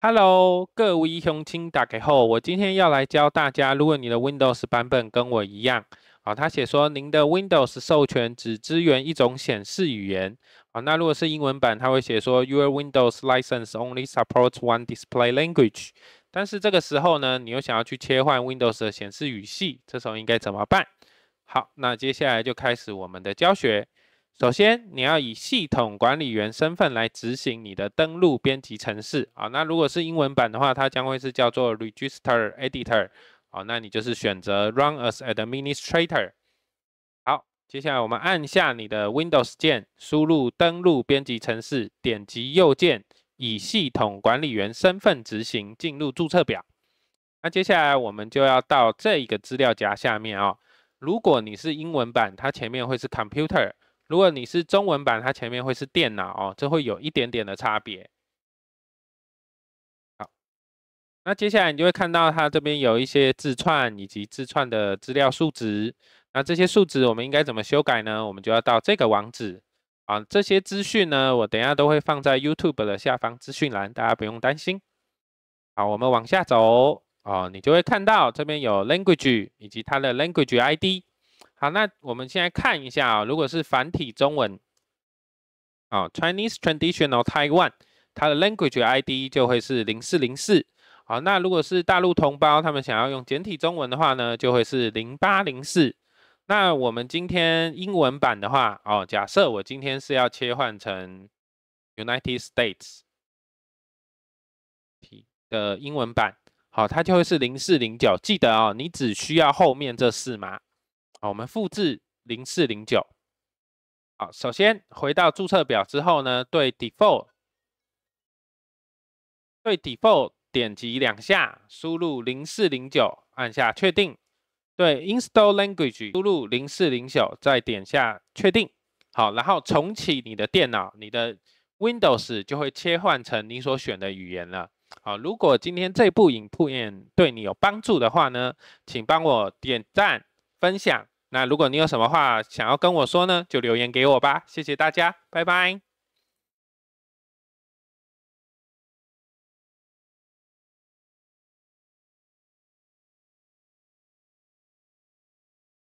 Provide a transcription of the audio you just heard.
Hello，各位雄亲大开好，我今天要来教大家，如果你的 Windows 版本跟我一样，啊，他写说您的 Windows 授权只支援一种显示语言，啊，那如果是英文版，他会写说 Your Windows license only supports one display language。但是这个时候呢，你又想要去切换 Windows 的显示语系，这时候应该怎么办？好，那接下来就开始我们的教学。首先，你要以系统管理员身份来执行你的登录编辑程式啊。那如果是英文版的话，它将会是叫做 Register Editor 好，那你就是选择 Run as Administrator。好，接下来我们按下你的 Windows 键，输入登录编辑程式，点击右键，以系统管理员身份执行，进入注册表。那接下来我们就要到这一个资料夹下面啊。如果你是英文版，它前面会是 Computer。如果你是中文版，它前面会是电脑哦，这会有一点点的差别。好，那接下来你就会看到它这边有一些字串以及字串的资料数值。那这些数值我们应该怎么修改呢？我们就要到这个网址啊。这些资讯呢，我等下都会放在 YouTube 的下方资讯栏，大家不用担心。好，我们往下走哦，你就会看到这边有 language 以及它的 language ID。好，那我们现在看一下啊，如果是繁体中文，啊，Chinese traditional Taiwan，它的 language ID 就会是零四零四。好，那如果是大陆同胞，他们想要用简体中文的话呢，就会是零八零四。那我们今天英文版的话，哦，假设我今天是要切换成 United States 的英文版，好，它就会是零四零九。记得哦，你只需要后面这四码。好，我们复制零四零九。好，首先回到注册表之后呢，对 default，对 default 点击两下，输入零四零九，按下确定。对 install language 输入零四零九，再点下确定。好，然后重启你的电脑，你的 Windows 就会切换成你所选的语言了。好，如果今天这部影片对你有帮助的话呢，请帮我点赞、分享。那如果你有什么话想要跟我说呢，就留言给我吧，谢谢大家，拜拜。